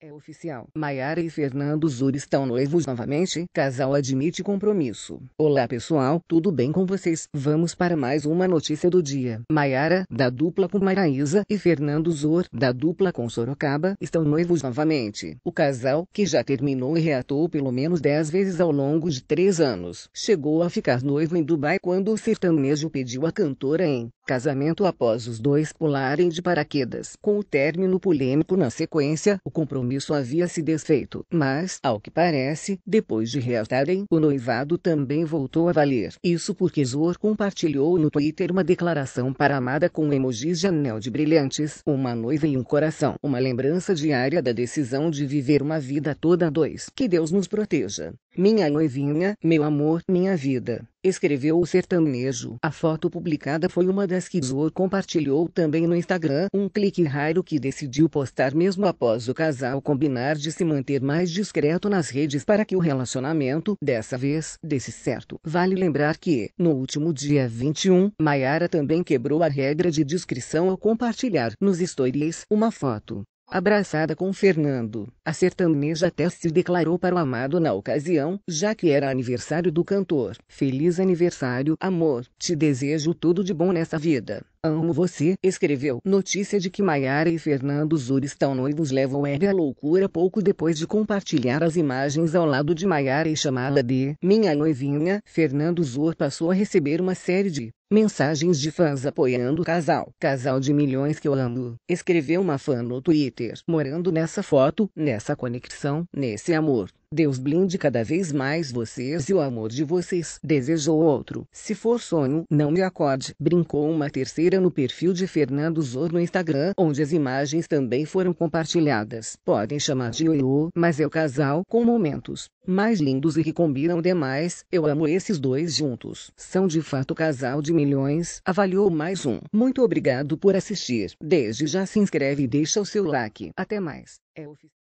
É oficial. Maiara e Fernando Zor estão noivos novamente. Casal admite compromisso. Olá pessoal, tudo bem com vocês? Vamos para mais uma notícia do dia. Maiara, da dupla com Maraísa, e Fernando Zor, da dupla com Sorocaba, estão noivos novamente. O casal, que já terminou e reatou pelo menos 10 vezes ao longo de 3 anos, chegou a ficar noivo em Dubai quando o sertanejo pediu à cantora em Casamento após os dois pularem de paraquedas. Com o término polêmico na sequência, o compromisso havia se desfeito, mas, ao que parece, depois de reatarem, o noivado também voltou a valer. Isso porque Zor compartilhou no Twitter uma declaração para amada com emojis de anel de brilhantes, uma noiva e um coração. Uma lembrança diária da decisão de viver uma vida toda a dois. Que Deus nos proteja. Minha noivinha, meu amor, minha vida, escreveu o sertanejo. A foto publicada foi uma das que Zor compartilhou também no Instagram, um clique raro que decidiu postar mesmo após o casal combinar de se manter mais discreto nas redes para que o relacionamento, dessa vez, desse certo. Vale lembrar que, no último dia 21, Mayara também quebrou a regra de descrição ao compartilhar nos stories uma foto. Abraçada com Fernando, a sertaneja até se declarou para o amado na ocasião, já que era aniversário do cantor. Feliz aniversário, amor. Te desejo tudo de bom nessa vida. Amo você, escreveu. Notícia de que Maiara e Fernando Zuri estão noivos leva o Hebe à loucura pouco depois de compartilhar as imagens ao lado de Maiara e chamá-la de Minha Noivinha. Fernando Zur passou a receber uma série de Mensagens de fãs apoiando o casal. Casal de milhões que eu amo. Escreveu uma fã no Twitter. Morando nessa foto, nessa conexão, nesse amor. Deus blinde cada vez mais vocês e o amor de vocês. Desejou outro. Se for sonho, não me acorde. Brincou uma terceira no perfil de Fernando Zor no Instagram, onde as imagens também foram compartilhadas. Podem chamar de ioiô, mas é o casal com momentos mais lindos e que combinam demais. Eu amo esses dois juntos. São de fato casal de milhões. Avaliou mais um. Muito obrigado por assistir. Desde já se inscreve e deixa o seu like. Até mais. É